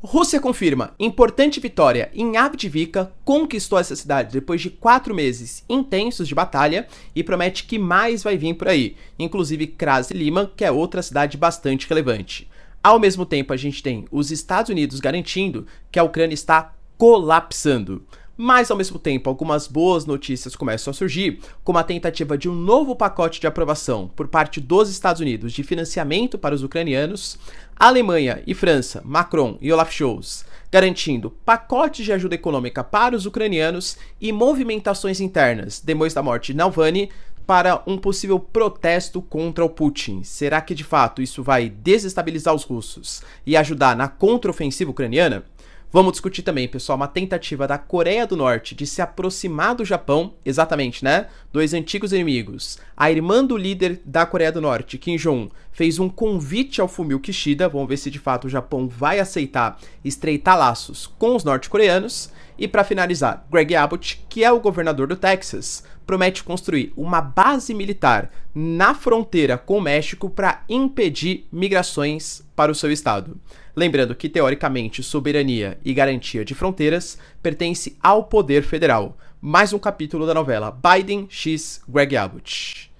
Rússia confirma importante vitória em Avdivka, conquistou essa cidade depois de quatro meses intensos de batalha e promete que mais vai vir por aí, inclusive Krasliman, que é outra cidade bastante relevante. Ao mesmo tempo, a gente tem os Estados Unidos garantindo que a Ucrânia está colapsando. Mas, ao mesmo tempo, algumas boas notícias começam a surgir, como a tentativa de um novo pacote de aprovação por parte dos Estados Unidos de financiamento para os ucranianos, Alemanha e França, Macron e Olaf Scholz, garantindo pacotes de ajuda econômica para os ucranianos e movimentações internas depois da morte de Navalny para um possível protesto contra o Putin. Será que de fato isso vai desestabilizar os russos e ajudar na contraofensiva ucraniana? Vamos discutir também, pessoal, uma tentativa da Coreia do Norte de se aproximar do Japão, exatamente, né? Dois antigos inimigos. A irmã do líder da Coreia do Norte, Kim Jong-un, fez um convite ao Fumio Kishida, vamos ver se de fato o Japão vai aceitar estreitar laços com os norte-coreanos. E para finalizar, Greg Abbott, que é o governador do Texas, promete construir uma base militar na fronteira com o México para impedir migrações para o seu estado. Lembrando que, teoricamente, soberania e garantia de fronteiras pertence ao poder federal. Mais um capítulo da novela Biden x Greg Abbott.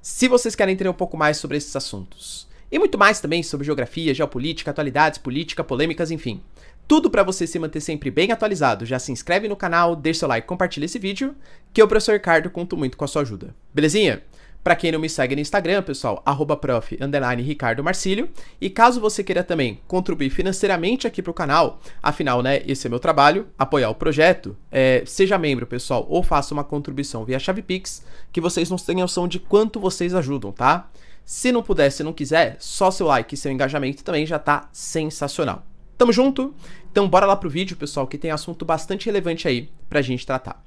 Se vocês querem entender um pouco mais sobre esses assuntos, e muito mais também sobre geografia, geopolítica, atualidades, política, polêmicas, enfim. Tudo para você se manter sempre bem atualizado. Já se inscreve no canal, deixa seu like, compartilha esse vídeo, que eu, professor Ricardo, conto muito com a sua ajuda. Belezinha? Para quem não me segue no Instagram, pessoal, arroba prof, Ricardo Marcílio. E caso você queira também contribuir financeiramente aqui para o canal, afinal, né, esse é meu trabalho, apoiar o projeto, é, seja membro, pessoal, ou faça uma contribuição via chave Pix, que vocês não tenham noção de quanto vocês ajudam, tá? Se não puder, se não quiser, só seu like e seu engajamento também já tá sensacional. Tamo junto? Então bora lá pro vídeo, pessoal, que tem assunto bastante relevante aí pra gente tratar.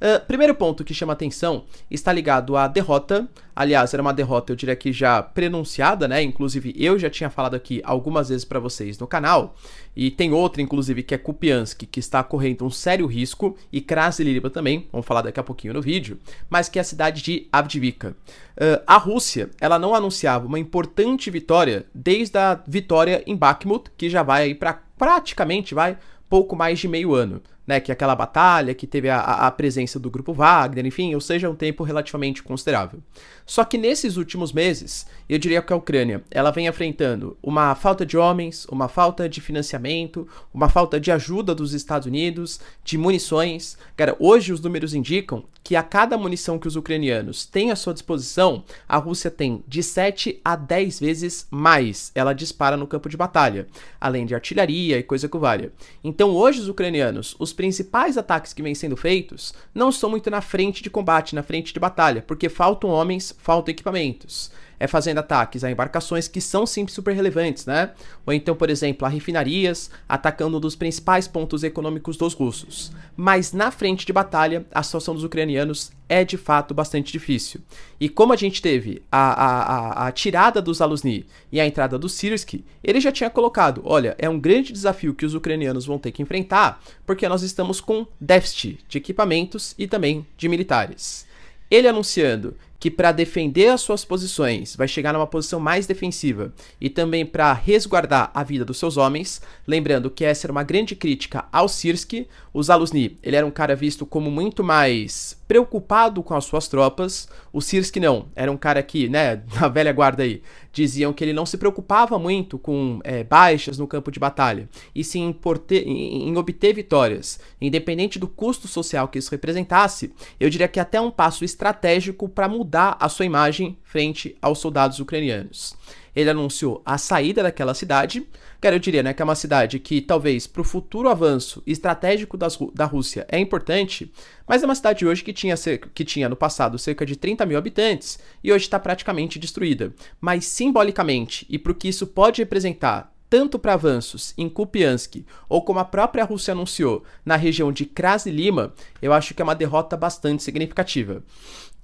Uh, primeiro ponto que chama atenção está ligado à derrota. Aliás, era uma derrota, eu diria que já prenunciada, né? Inclusive, eu já tinha falado aqui algumas vezes para vocês no canal. E tem outra, inclusive, que é Kupiansk, que está correndo um sério risco, e Krasiliriba também, vamos falar daqui a pouquinho no vídeo, mas que é a cidade de Avdivika. Uh, ah, a Rússia, ela não anunciava uma importante vitória desde a vitória em Bakhmut, que já vai aí para praticamente, vai, pouco mais de meio ano né, que aquela batalha que teve a, a presença do grupo Wagner, enfim, ou seja, um tempo relativamente considerável. Só que nesses últimos meses, eu diria que a Ucrânia, ela vem enfrentando uma falta de homens, uma falta de financiamento, uma falta de ajuda dos Estados Unidos, de munições. Cara, hoje os números indicam que a cada munição que os ucranianos têm à sua disposição, a Rússia tem de 7 a 10 vezes mais. Ela dispara no campo de batalha, além de artilharia e coisa que valha. Então hoje os ucranianos, os principais ataques que vêm sendo feitos não estão muito na frente de combate, na frente de batalha, porque faltam homens, faltam equipamentos é, fazendo ataques a embarcações que são sim super relevantes, né? Ou então, por exemplo, a refinarias, atacando um dos principais pontos econômicos dos russos. Mas na frente de batalha, a situação dos ucranianos é de fato bastante difícil. E como a gente teve a, a, a, a tirada dos Alusni e a entrada do Sirsky, ele já tinha colocado: olha, é um grande desafio que os ucranianos vão ter que enfrentar, porque nós estamos com déficit de equipamentos e também de militares. Ele anunciando que para defender as suas posições vai chegar numa posição mais defensiva e também para resguardar a vida dos seus homens, lembrando que essa era uma grande crítica ao Sirski, o Alusni. ele era um cara visto como muito mais preocupado com as suas tropas, o Sirski não, era um cara que, né, na velha guarda aí, diziam que ele não se preocupava muito com é, baixas no campo de batalha, e sim em, em, em obter vitórias, independente do custo social que isso representasse, eu diria que é até um passo estratégico para mudar dá a sua imagem frente aos soldados ucranianos. Ele anunciou a saída daquela cidade, que eu diria né, que é uma cidade que talvez para o futuro avanço estratégico das, da Rússia é importante, mas é uma cidade hoje que tinha, que tinha no passado cerca de 30 mil habitantes e hoje está praticamente destruída. Mas simbolicamente, e para o que isso pode representar tanto para avanços em Kupiansk ou como a própria Rússia anunciou na região de Krasilima, Lima, eu acho que é uma derrota bastante significativa.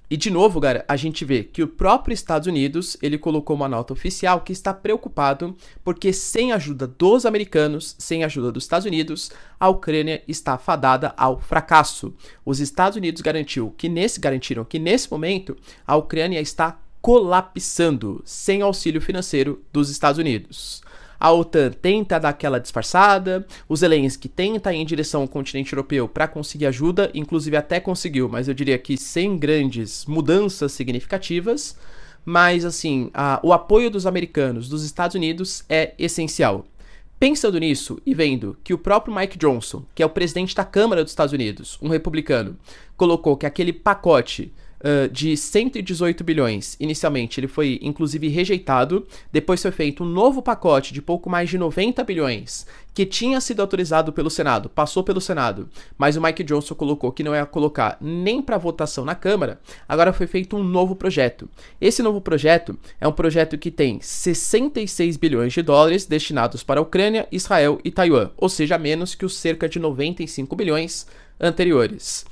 E de novo, cara, a gente vê que o próprio Estados Unidos, ele colocou uma nota oficial que está preocupado porque sem ajuda dos americanos, sem ajuda dos Estados Unidos, a Ucrânia está fadada ao fracasso. Os Estados Unidos garantiu que nesse garantiram que nesse momento a Ucrânia está colapsando sem auxílio financeiro dos Estados Unidos a OTAN tenta dar aquela disfarçada, o Zelensky tenta ir em direção ao continente europeu para conseguir ajuda, inclusive até conseguiu, mas eu diria que sem grandes mudanças significativas. Mas, assim, a, o apoio dos americanos, dos Estados Unidos, é essencial. Pensando nisso e vendo que o próprio Mike Johnson, que é o presidente da Câmara dos Estados Unidos, um republicano, colocou que aquele pacote de 118 bilhões. Inicialmente, ele foi inclusive rejeitado, depois foi feito um novo pacote de pouco mais de 90 bilhões, que tinha sido autorizado pelo Senado, passou pelo Senado, mas o Mike Johnson colocou que não ia colocar nem para votação na Câmara. Agora foi feito um novo projeto. Esse novo projeto é um projeto que tem 66 bilhões de dólares destinados para a Ucrânia, Israel e Taiwan, ou seja, menos que os cerca de 95 bilhões anteriores.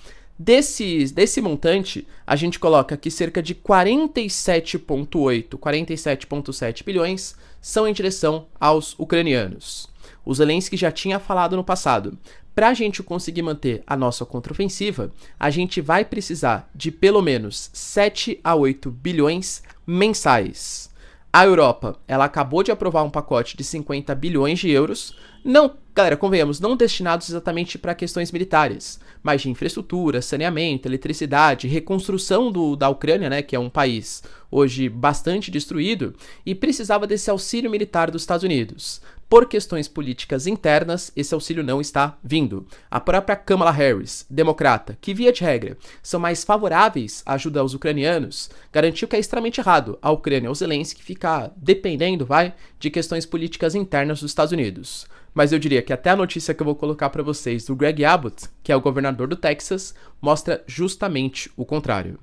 Desse, desse montante, a gente coloca que cerca de 47,8, 47,7 bilhões são em direção aos ucranianos. O Zelensky já tinha falado no passado. Para a gente conseguir manter a nossa contraofensiva, a gente vai precisar de pelo menos 7 a 8 bilhões mensais. A Europa, ela acabou de aprovar um pacote de 50 bilhões de euros não, galera, convenhamos, não destinados exatamente para questões militares, mas de infraestrutura, saneamento, eletricidade, reconstrução do, da Ucrânia, né, que é um país hoje bastante destruído, e precisava desse auxílio militar dos Estados Unidos. Por questões políticas internas, esse auxílio não está vindo. A própria Kamala Harris, democrata, que via de regra são mais favoráveis à ajuda aos ucranianos, garantiu que é extremamente errado a Ucrânia, o Zelensky, ficar dependendo, vai, de questões políticas internas dos Estados Unidos. Mas eu diria que até a notícia que eu vou colocar para vocês do Greg Abbott, que é o governador do Texas, mostra justamente o contrário.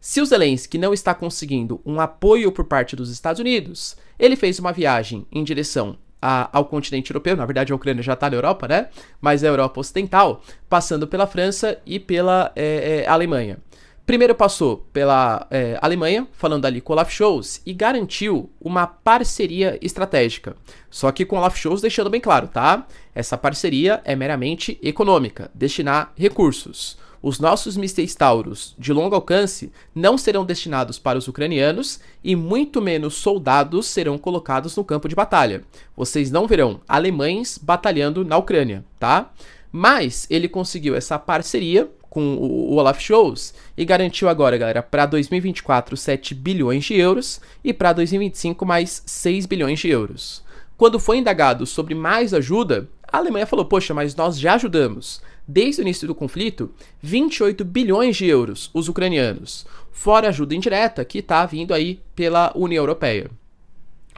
Se o Zelensky não está conseguindo um apoio por parte dos Estados Unidos, ele fez uma viagem em direção a, ao continente europeu, na verdade a Ucrânia já está na Europa, né? Mas a Europa Ocidental, passando pela França e pela é, é, Alemanha. Primeiro passou pela é, Alemanha, falando ali com Olaf Scholz, e garantiu uma parceria estratégica. Só que com Olaf Scholz deixando bem claro, tá? Essa parceria é meramente econômica, destinar recursos. Os nossos mísseis Taurus de longo alcance não serão destinados para os ucranianos e muito menos soldados serão colocados no campo de batalha. Vocês não verão alemães batalhando na Ucrânia, tá? Mas ele conseguiu essa parceria com o, Olaf Scholz e garantiu agora, galera, para 2024 7 bilhões de euros e para 2025 mais 6 bilhões de euros. Quando foi indagado sobre mais ajuda, a Alemanha falou: "Poxa, mas nós já ajudamos desde o início do conflito 28 bilhões de euros os ucranianos, fora a ajuda indireta que está vindo aí pela União Europeia."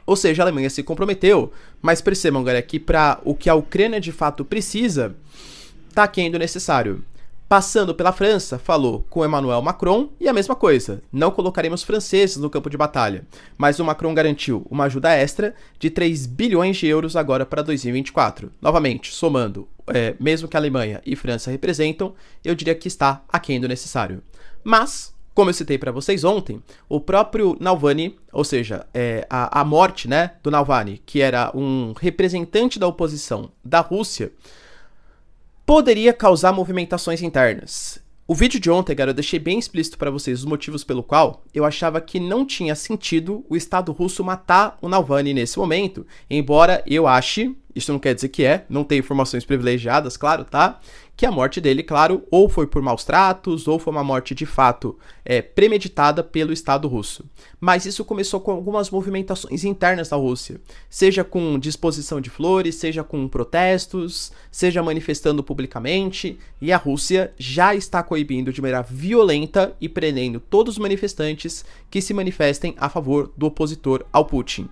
Ou seja, a Alemanha se comprometeu, mas percebam, galera, que para o que a Ucrânia de fato precisa, tá quendo necessário. Passando pela França, falou com Emmanuel Macron e a mesma coisa, não colocaremos franceses no campo de batalha. Mas o Macron garantiu uma ajuda extra de 3 bilhões de euros agora para 2024. Novamente, somando, é, mesmo que a Alemanha e França representam, eu diria que está aquém do necessário. Mas, como eu citei para vocês ontem, o próprio Nalvani, ou seja, é, a, a morte né, do Nalvani, que era um representante da oposição da Rússia, poderia causar movimentações internas. O vídeo de ontem, cara, eu deixei bem explícito para vocês os motivos pelo qual eu achava que não tinha sentido o Estado russo matar o Navalny nesse momento, embora eu ache isso não quer dizer que é, não tem informações privilegiadas, claro, tá? Que a morte dele, claro, ou foi por maus tratos, ou foi uma morte de fato é, premeditada pelo Estado russo. Mas isso começou com algumas movimentações internas da Rússia, seja com disposição de flores, seja com protestos, seja manifestando publicamente, e a Rússia já está coibindo de maneira violenta e prendendo todos os manifestantes que se manifestem a favor do opositor ao Putin.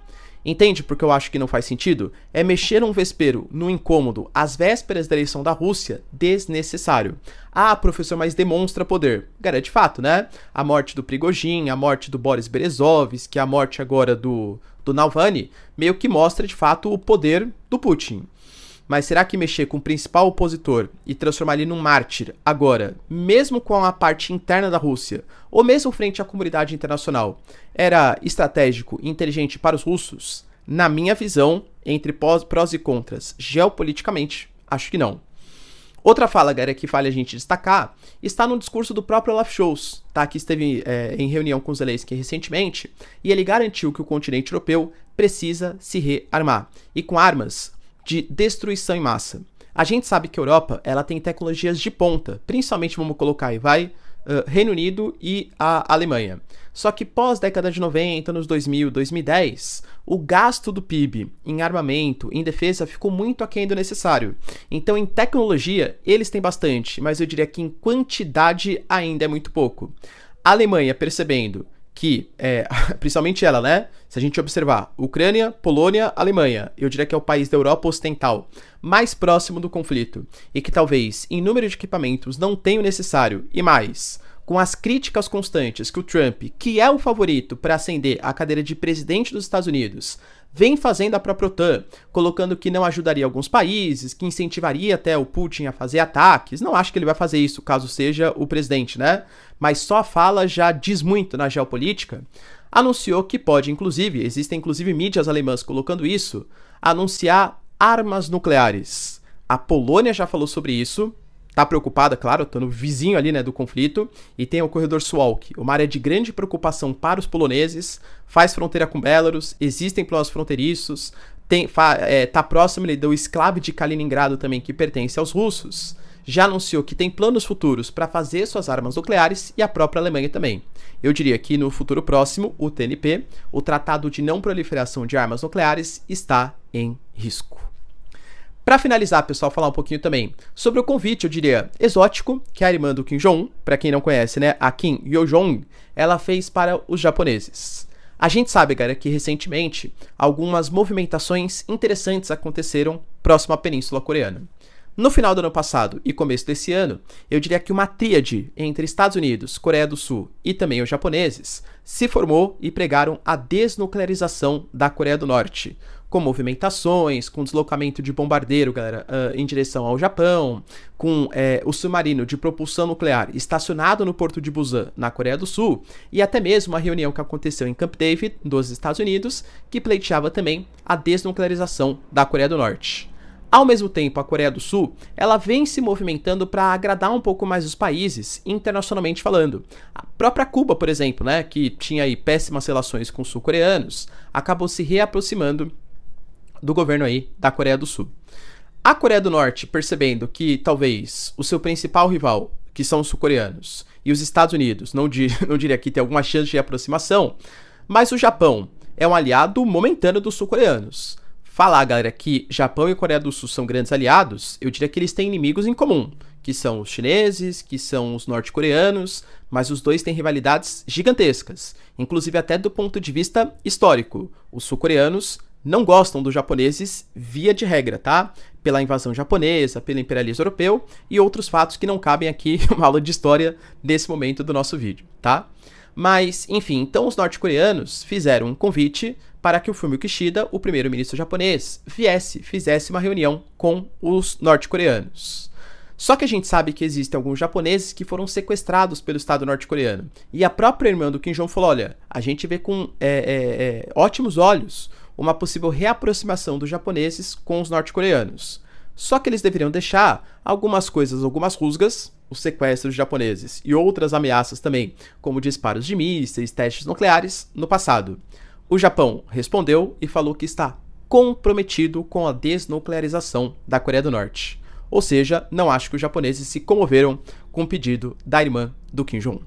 Entende porque eu acho que não faz sentido? É mexer um vespeiro no incômodo às vésperas da eleição da Rússia desnecessário. Ah, professor, mas demonstra poder. Cara, é de fato, né? A morte do Prigojin, a morte do Boris é a morte agora do, do Navalny, meio que mostra de fato o poder do Putin. Mas será que mexer com o principal opositor e transformar ele num mártir agora, mesmo com a parte interna da Rússia, ou mesmo frente à comunidade internacional, era estratégico e inteligente para os russos? Na minha visão, entre prós e contras geopoliticamente, acho que não. Outra fala, galera, que vale a gente destacar, está no discurso do próprio Olaf Scholz, tá? que esteve é, em reunião com Zelensky recentemente, e ele garantiu que o continente europeu precisa se rearmar. E com armas, de destruição em massa. A gente sabe que a Europa ela tem tecnologias de ponta, principalmente, vamos colocar aí, vai, uh, Reino Unido e a Alemanha. Só que pós década de 90, anos 2000, 2010, o gasto do PIB em armamento, em defesa, ficou muito aquém do necessário. Então, em tecnologia, eles têm bastante, mas eu diria que em quantidade ainda é muito pouco. A Alemanha, percebendo que, é, principalmente ela, né? Se a gente observar, Ucrânia, Polônia, Alemanha, eu diria que é o país da Europa Ocidental mais próximo do conflito e que talvez, em número de equipamentos, não tenha o necessário e mais. Com as críticas constantes que o Trump, que é o favorito para ascender à cadeira de presidente dos Estados Unidos, vem fazendo a própria OTAN, colocando que não ajudaria alguns países, que incentivaria até o Putin a fazer ataques. Não acho que ele vai fazer isso, caso seja o presidente, né? mas só a fala já diz muito na geopolítica, anunciou que pode, inclusive, existem inclusive mídias alemãs colocando isso, anunciar armas nucleares. A Polônia já falou sobre isso, tá preocupada, claro, tá no vizinho ali, né, do conflito, e tem o corredor Suwalk, uma área de grande preocupação para os poloneses, faz fronteira com Belarus, existem planos fronteiriços, tem, fa, é, tá próximo ali do esclave de Kaliningrado também, que pertence aos russos já anunciou que tem planos futuros para fazer suas armas nucleares e a própria Alemanha também. Eu diria que no futuro próximo, o TNP, o Tratado de Não Proliferação de Armas Nucleares, está em risco. Para finalizar, pessoal, falar um pouquinho também sobre o convite, eu diria, exótico, que a irmã do Kim Jong-un, para quem não conhece, né, a Kim Yo-jong, ela fez para os japoneses. A gente sabe, cara, que recentemente algumas movimentações interessantes aconteceram próximo à Península Coreana. No final do ano passado e começo desse ano, eu diria que uma tríade entre Estados Unidos, Coreia do Sul e também os japoneses se formou e pregaram a desnuclearização da Coreia do Norte, com movimentações, com deslocamento de bombardeiro, galera, ah, em direção ao Japão, com é, o submarino de propulsão nuclear estacionado no porto de Busan, na Coreia do Sul, e até mesmo a reunião que aconteceu em Camp David, dos Estados Unidos, que pleiteava também a desnuclearização da Coreia do Norte. Ao mesmo tempo, a Coreia do Sul, ela vem se movimentando para agradar um pouco mais os países, internacionalmente falando. A própria Cuba, por exemplo, né, que tinha aí péssimas relações com os sul-coreanos, acabou se reaproximando do governo aí da Coreia do Sul. A Coreia do Norte, percebendo que talvez o seu principal rival, que são os sul-coreanos, e os Estados Unidos, não, di não diria que tem alguma chance de aproximação, mas o Japão é um aliado momentâneo dos sul-coreanos falar, galera, que Japão e Coreia do Sul são grandes aliados, eu diria que eles têm inimigos em comum, que são os chineses, que são os norte-coreanos, mas os dois têm rivalidades gigantescas, inclusive até do ponto de vista histórico. Os sul-coreanos não gostam dos japoneses via de regra, tá? Pela invasão japonesa, pelo imperialismo europeu e outros fatos que não cabem aqui uma aula de história nesse momento do nosso vídeo, tá? Mas, enfim, então os norte-coreanos fizeram um convite para que o Fumio Kishida, o primeiro-ministro japonês, viesse, fizesse uma reunião com os norte-coreanos. Só que a gente sabe que existem alguns japoneses que foram sequestrados pelo Estado norte-coreano. E a própria irmã do Kim Jong falou: olha, a gente vê com é, é, é, ótimos olhos uma possível reaproximação dos japoneses com os norte-coreanos. Só que eles deveriam deixar algumas coisas, algumas rusgas os sequestros japoneses e outras ameaças também, como disparos de mísseis, testes nucleares, no passado. O Japão respondeu e falou que está comprometido com a desnuclearização da Coreia do Norte. Ou seja, não acho que os japoneses se comoveram com o pedido da irmã do Kim Jong-un.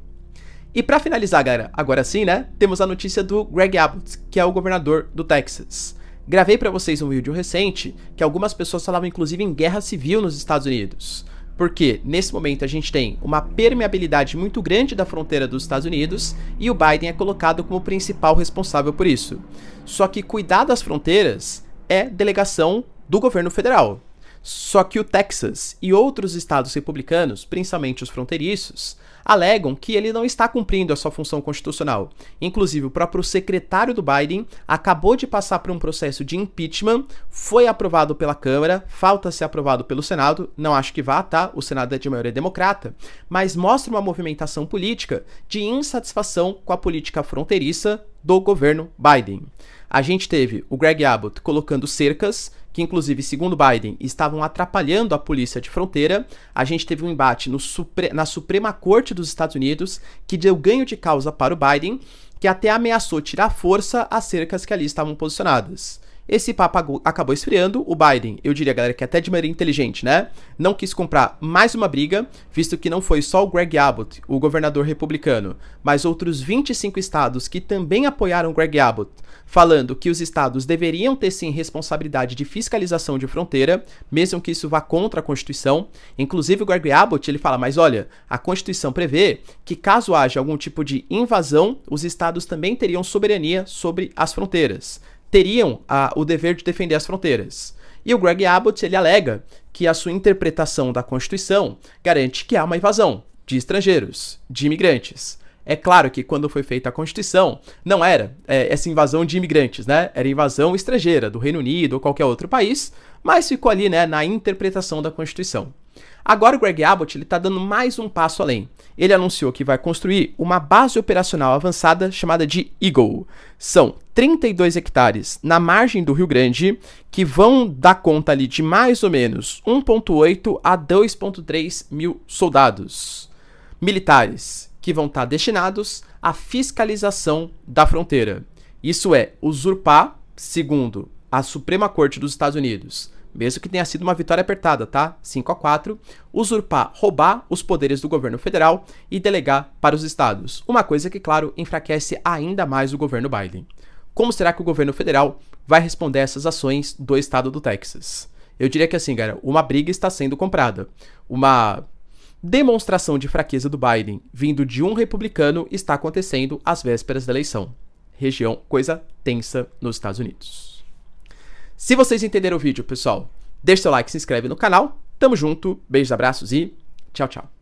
E para finalizar, galera, agora sim, né? Temos a notícia do Greg Abbott, que é o governador do Texas. Gravei para vocês um vídeo recente que algumas pessoas falavam inclusive em guerra civil nos Estados Unidos. Porque nesse momento a gente tem uma permeabilidade muito grande da fronteira dos Estados Unidos e o Biden é colocado como principal responsável por isso. Só que cuidar das fronteiras é delegação do governo federal. Só que o Texas e outros estados republicanos, principalmente os fronteiriços, alegam que ele não está cumprindo a sua função constitucional. Inclusive, o próprio secretário do Biden acabou de passar por um processo de impeachment, foi aprovado pela Câmara, falta ser aprovado pelo Senado, não acho que vá, tá? O Senado é de maioria democrata, mas mostra uma movimentação política de insatisfação com a política fronteiriça do governo Biden. A gente teve o Greg Abbott colocando cercas, que inclusive, segundo Biden, estavam atrapalhando a polícia de fronteira. A gente teve um embate Supre na Suprema Corte dos Estados Unidos, que deu ganho de causa para o Biden, que até ameaçou tirar força às cercas que ali estavam posicionadas. Esse papo acabou esfriando. O Biden, eu diria, galera, que até de maneira inteligente, né? Não quis comprar mais uma briga, visto que não foi só o Greg Abbott, o governador republicano, mas outros 25 estados que também apoiaram Greg Abbott falando que os estados deveriam ter sim responsabilidade de fiscalização de fronteira, mesmo que isso vá contra a Constituição. Inclusive o Greg Abbott, ele fala: "Mas olha, a Constituição prevê que caso haja algum tipo de invasão, os estados também teriam soberania sobre as fronteiras, teriam a, o dever de defender as fronteiras". E o Greg Abbott, ele alega que a sua interpretação da Constituição garante que há uma invasão de estrangeiros, de imigrantes. É claro que quando foi feita a Constituição, não era é, essa invasão de imigrantes, né? Era invasão estrangeira, do Reino Unido ou qualquer outro país, mas ficou ali, né, na interpretação da Constituição. Agora o Greg Abbott está dando mais um passo além. Ele anunciou que vai construir uma base operacional avançada chamada de Eagle. São 32 hectares na margem do Rio Grande que vão dar conta ali de mais ou menos 1,8 a 2,3 mil soldados militares que vão estar tá destinados à fiscalização da fronteira. Isso é usurpar, segundo a Suprema Corte dos Estados Unidos, mesmo que tenha sido uma vitória apertada, tá? 5 a 4, usurpar, roubar os poderes do governo federal e delegar para os estados. Uma coisa que, claro, enfraquece ainda mais o governo Biden. Como será que o governo federal vai responder a essas ações do estado do Texas? Eu diria que assim, galera, uma briga está sendo comprada. Uma Demonstração de fraqueza do Biden, vindo de um republicano, está acontecendo às vésperas da eleição. Região coisa tensa nos Estados Unidos. Se vocês entenderam o vídeo, pessoal, deixe seu like, se inscreve no canal. Tamo junto, beijos, abraços e tchau, tchau.